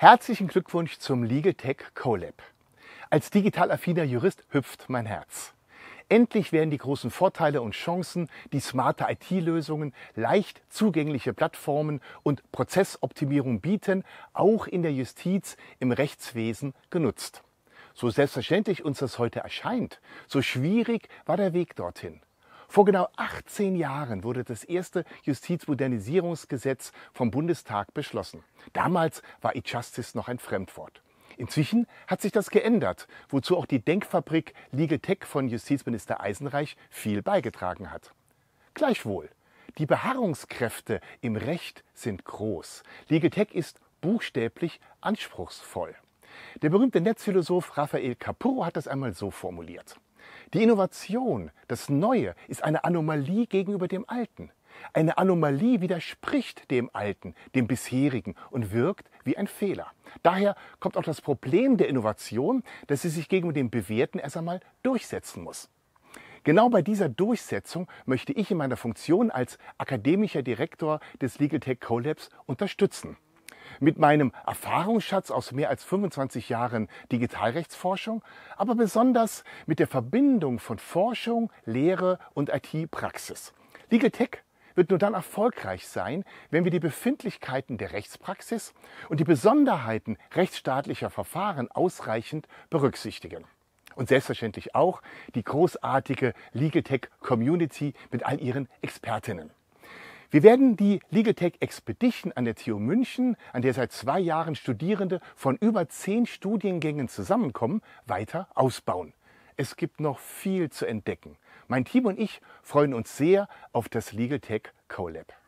Herzlichen Glückwunsch zum Legal Tech CoLab. Als digital affiner Jurist hüpft mein Herz. Endlich werden die großen Vorteile und Chancen, die smarte IT-Lösungen, leicht zugängliche Plattformen und Prozessoptimierung bieten, auch in der Justiz, im Rechtswesen genutzt. So selbstverständlich uns das heute erscheint, so schwierig war der Weg dorthin. Vor genau 18 Jahren wurde das erste Justizmodernisierungsgesetz vom Bundestag beschlossen. Damals war E-Justice noch ein Fremdwort. Inzwischen hat sich das geändert, wozu auch die Denkfabrik Legal Tech von Justizminister Eisenreich viel beigetragen hat. Gleichwohl, die Beharrungskräfte im Recht sind groß. Legal Tech ist buchstäblich anspruchsvoll. Der berühmte Netzphilosoph Raphael Capurro hat das einmal so formuliert. Die Innovation, das Neue, ist eine Anomalie gegenüber dem Alten. Eine Anomalie widerspricht dem Alten, dem bisherigen und wirkt wie ein Fehler. Daher kommt auch das Problem der Innovation, dass sie sich gegenüber dem Bewährten erst einmal durchsetzen muss. Genau bei dieser Durchsetzung möchte ich in meiner Funktion als akademischer Direktor des Legal Tech Collabs unterstützen mit meinem Erfahrungsschatz aus mehr als 25 Jahren Digitalrechtsforschung, aber besonders mit der Verbindung von Forschung, Lehre und IT-Praxis. Legal Tech wird nur dann erfolgreich sein, wenn wir die Befindlichkeiten der Rechtspraxis und die Besonderheiten rechtsstaatlicher Verfahren ausreichend berücksichtigen. Und selbstverständlich auch die großartige Legal Tech Community mit all ihren Expertinnen. Wir werden die Legal Tech Expedition an der TU München, an der seit zwei Jahren Studierende von über zehn Studiengängen zusammenkommen, weiter ausbauen. Es gibt noch viel zu entdecken. Mein Team und ich freuen uns sehr auf das Legal Legaltech CoLab.